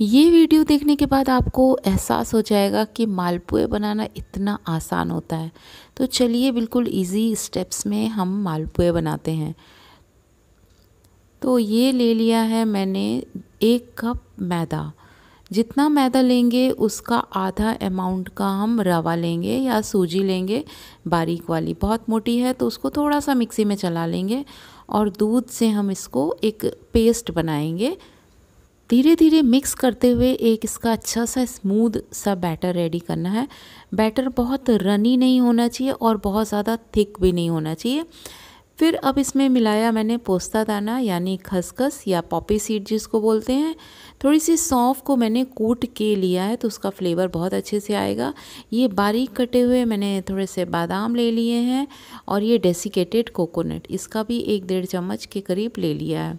ये वीडियो देखने के बाद आपको एहसास हो जाएगा कि मालपुए बनाना इतना आसान होता है तो चलिए बिल्कुल इजी स्टेप्स में हम मालपुए बनाते हैं तो ये ले लिया है मैंने एक कप मैदा जितना मैदा लेंगे उसका आधा अमाउंट का हम रवा लेंगे या सूजी लेंगे बारीक वाली बहुत मोटी है तो उसको थोड़ा सा मिक्सी में चला लेंगे और दूध से हम इसको एक पेस्ट बनाएंगे धीरे धीरे मिक्स करते हुए एक इसका अच्छा सा स्मूद सा बैटर रेडी करना है बैटर बहुत रनी नहीं होना चाहिए और बहुत ज़्यादा थिक भी नहीं होना चाहिए फिर अब इसमें मिलाया मैंने पोस्ता दाना यानी खसखस या पॉपी सीड जिसको बोलते हैं थोड़ी सी सौंफ को मैंने कूट के लिया है तो उसका फ्लेवर बहुत अच्छे से आएगा ये बारीक कटे हुए मैंने थोड़े से बादाम ले लिए हैं और ये डेसिकेटेड कोकोनट इसका भी एक डेढ़ चम्मच के करीब ले लिया है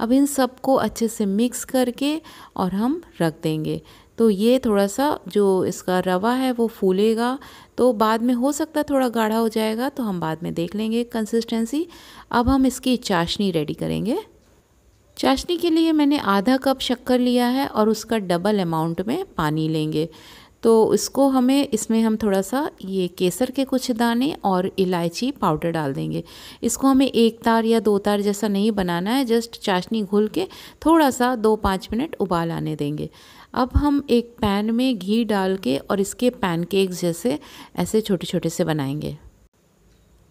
अब इन सबको अच्छे से मिक्स करके और हम रख देंगे तो ये थोड़ा सा जो इसका रवा है वो फूलेगा तो बाद में हो सकता है थोड़ा गाढ़ा हो जाएगा तो हम बाद में देख लेंगे कंसिस्टेंसी अब हम इसकी चाशनी रेडी करेंगे चाशनी के लिए मैंने आधा कप शक्कर लिया है और उसका डबल अमाउंट में पानी लेंगे तो इसको हमें इसमें हम थोड़ा सा ये केसर के कुछ दाने और इलायची पाउडर डाल देंगे इसको हमें एक तार या दो तार जैसा नहीं बनाना है जस्ट चाशनी घुल के थोड़ा सा दो पाँच मिनट उबाल आने देंगे अब हम एक पैन में घी डाल के और इसके पैनकेक्स जैसे ऐसे छोटे छोटे से बनाएंगे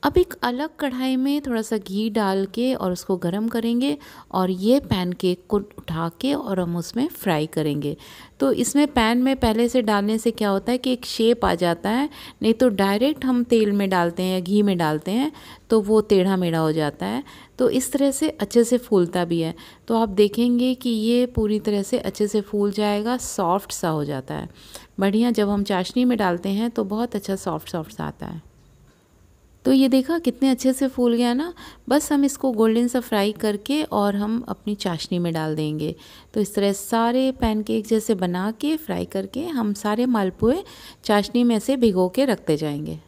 अब एक अलग कढ़ाई में थोड़ा सा घी डाल के और उसको गर्म करेंगे और ये पैन केक को उठा के और हम उसमें फ्राई करेंगे तो इसमें पैन में पहले से डालने से क्या होता है कि एक शेप आ जाता है नहीं तो डायरेक्ट हम तेल में डालते हैं या घी में डालते हैं तो वो टेढ़ा मेढ़ा हो जाता है तो इस तरह से अच्छे से फूलता भी है तो आप देखेंगे कि ये पूरी तरह से अच्छे से फूल जाएगा सॉफ्ट सा हो जाता है बढ़िया जब हम चाशनी में डालते हैं तो बहुत अच्छा सॉफ्ट सॉफ्ट सा आता है तो ये देखा कितने अच्छे से फूल गया ना बस हम इसको गोल्डन सा फ्राई करके और हम अपनी चाशनी में डाल देंगे तो इस तरह सारे पैनकेक जैसे बना के फ्राई करके हम सारे मालपुए चाशनी में से भिगो के रखते जाएंगे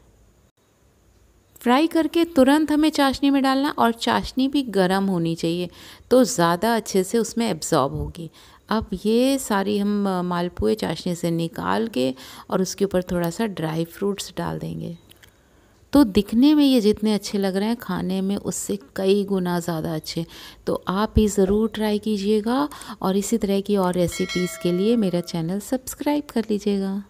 फ्राई करके तुरंत हमें चाशनी में डालना और चाशनी भी गर्म होनी चाहिए तो ज़्यादा अच्छे से उसमें एब्ज़ॉर्ब होगी अब ये सारी हम मालपुए चाशनी से निकाल के और उसके ऊपर थोड़ा सा ड्राई फ्रूट्स डाल देंगे तो दिखने में ये जितने अच्छे लग रहे हैं खाने में उससे कई गुना ज़्यादा अच्छे तो आप ही ज़रूर ट्राई कीजिएगा और इसी तरह की और रेसिपीज़ के लिए मेरा चैनल सब्सक्राइब कर लीजिएगा